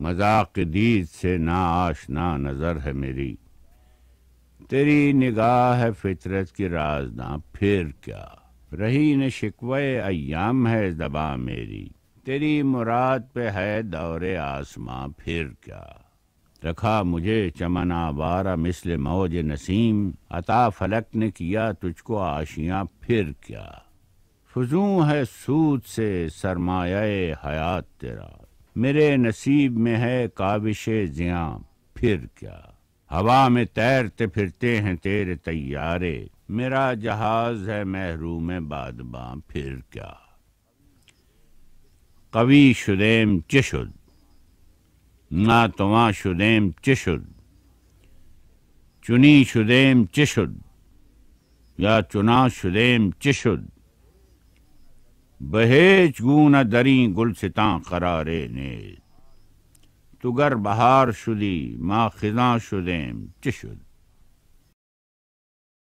मजाक दीद से ना आशना नज़र है मेरी तेरी निगाह है फितरत की राजना फिर क्या रही न शिकवे अयाम है दबा मेरी तेरी मुराद पे है दौरे आसमां फिर क्या रखा मुझे चमन आवारा मिसल मौज नसीम अता फलक ने किया तुझको आशिया फिर क्या फजू है सूद से सरमाए हयात तेरा मेरे नसीब में है काविश जिया फिर क्या हवा में तैरते फिरते हैं तेरे तैयारे मेरा जहाज है महरूम बाद फिर क्या कवि शुदेम चिशुद ना तुमा शुदेम चिशुद चुनी शुदेम चिशुद या चुना शुदेम चिशुद बहेज गू न दरी गुलसिता करारे ने तुगर बहार शुदी माँ खिजा शुदेम चिशुद